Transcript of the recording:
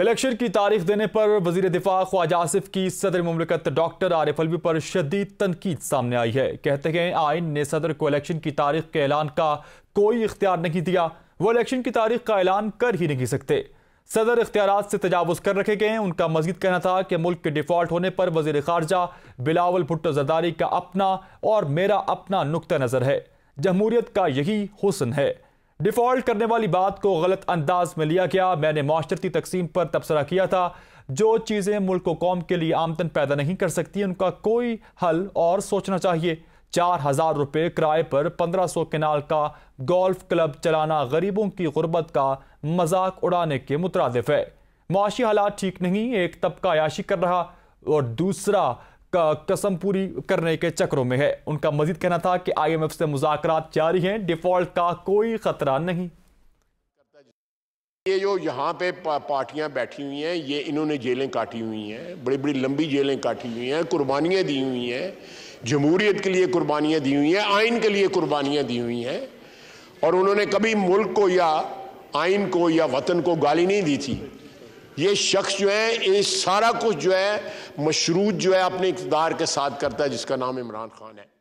election की तारीख देने पर वजीर दिफा ख्वाजा आसिफ की सदर ममलिकत डॉक्टर आरिफ अलवी पर शदीद तनकीद सामने आई है कहते हैं आइन ने सदर को इलेक्शन की तारीख के ऐलान का कोई इख्तियार नहीं दिया वो इलेक्शन की तारीख का ऐलान कर ही नहीं सकते सदर इख्तियार से तजावज़ कर रखे गए हैं उनका मजीद कहना था कि मुल्क के डिफॉल्ट होने पर वजीर खारजा बिलावल भुट्टो जरदारी का अपना और मेरा अपना नुक़ नज़र है जमहूरियत का यही हुसन है डिफॉल्ट करने वाली बात को गलत अंदाज में लिया गया मैंने माशरती तकसीम पर तबसरा किया था जो चीज़ें मुल्क व कौम के लिए आमदन पैदा नहीं कर सकती उनका कोई हल और सोचना चाहिए चार हज़ार रुपये किराए पर पंद्रह सौ किनाल का गोल्फ क्लब चलाना गरीबों की गुर्बत का मजाक उड़ाने के मुतरद है माशी हालात ठीक नहीं एक तबका याशी कर रहा और दूसरा कसम पूरी करने के चक्रों में है उनका मजीद कहना था कि आईएमएफ से मुजात जारी हैं डिफॉल्ट का कोई खतरा नहीं ये जो यहाँ पे पार्टियाँ बैठी हुई हैं ये इन्होंने जेलें काटी हुई हैं बड़ी बड़ी लंबी जेलें काटी हुई हैं कुर्बानियाँ दी हुई हैं जमहूरीत के लिए कुर्बानियाँ दी हुई हैं आइन के लिए कुर्बानियाँ दी हुई हैं और उन्होंने कभी मुल्क को या आइन को या वतन को गाली नहीं दी थी ये शख्स जो है ये सारा कुछ जो है मशरूत जो है अपने इकदार के साथ करता है जिसका नाम इमरान खान है